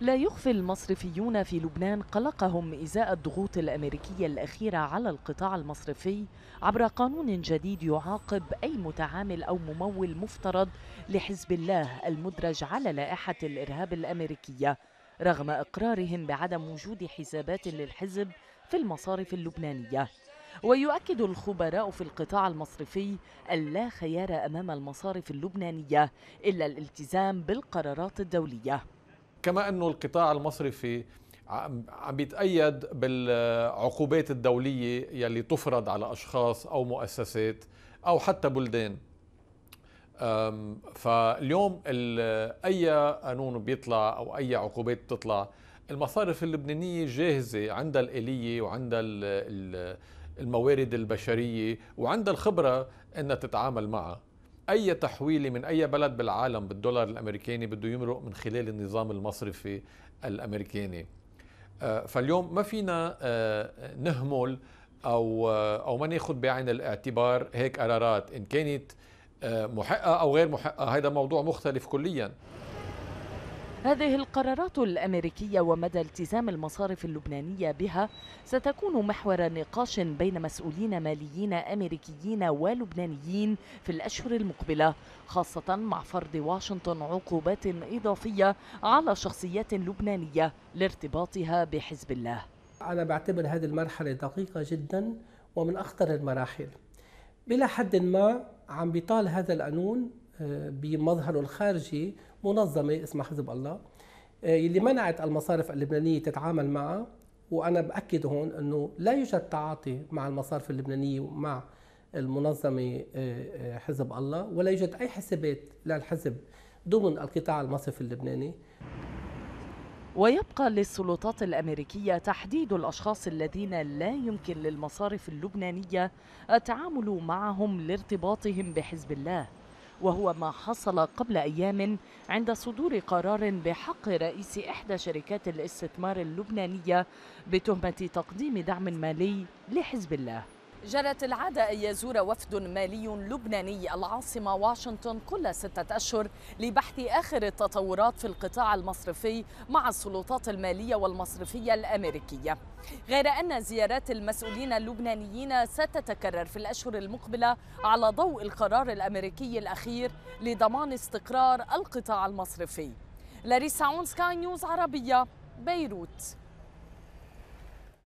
لا يخفي المصرفيون في لبنان قلقهم ازاء الضغوط الامريكيه الاخيره على القطاع المصرفي عبر قانون جديد يعاقب اي متعامل او ممول مفترض لحزب الله المدرج على لائحه الارهاب الامريكيه رغم اقرارهم بعدم وجود حسابات للحزب في المصارف اللبنانيه ويؤكد الخبراء في القطاع المصرفي أن لا خيار أمام المصارف اللبنانية إلا الالتزام بالقرارات الدولية كما أنه القطاع المصرفي عم بيتأيد بالعقوبات الدولية يلي تفرض على أشخاص أو مؤسسات أو حتى بلدان فاليوم أي قانون بيطلع أو أي عقوبات بتطلع المصارف اللبنانية جاهزة عندها الآلية وعندها الموارد البشرية وعندها الخبرة أنها تتعامل معها اي تحويله من اي بلد بالعالم بالدولار الامريكاني بده يمرق من خلال النظام المصرفي الامريكاني آه، فاليوم ما فينا آه، نهمل او آه، او ما ناخذ بعين الاعتبار هيك قرارات ان كانت محقه او غير محقه هذا موضوع مختلف كليا هذه القرارات الأمريكية ومدى التزام المصارف اللبنانية بها ستكون محور نقاش بين مسؤولين ماليين أمريكيين ولبنانيين في الأشهر المقبلة خاصة مع فرض واشنطن عقوبات إضافية على شخصيات لبنانية لارتباطها بحزب الله أنا بعتبر هذه المرحلة دقيقة جدا ومن أخطر المراحل إلى حد ما عم بيطال هذا القانون آه، بمظهره الخارجي منظمه اسمها حزب الله اللي آه، منعت المصارف اللبنانيه تتعامل معها وانا باكد هون انه لا يوجد تعاطي مع المصارف اللبنانيه ومع المنظمه آه، آه، حزب الله ولا يوجد اي حسابات للحزب ضمن القطاع المصرفي اللبناني ويبقى للسلطات الامريكيه تحديد الاشخاص الذين لا يمكن للمصارف اللبنانيه التعامل معهم لارتباطهم بحزب الله وهو ما حصل قبل أيام عند صدور قرار بحق رئيس إحدى شركات الاستثمار اللبنانية بتهمة تقديم دعم مالي لحزب الله جرت العادة أن يزور وفد مالي لبناني العاصمة واشنطن كل ستة أشهر لبحث آخر التطورات في القطاع المصرفي مع السلطات المالية والمصرفية الأمريكية غير أن زيارات المسؤولين اللبنانيين ستتكرر في الأشهر المقبلة على ضوء القرار الأمريكي الأخير لضمان استقرار القطاع المصرفي لاريسا أون سكاي نيوز عربية بيروت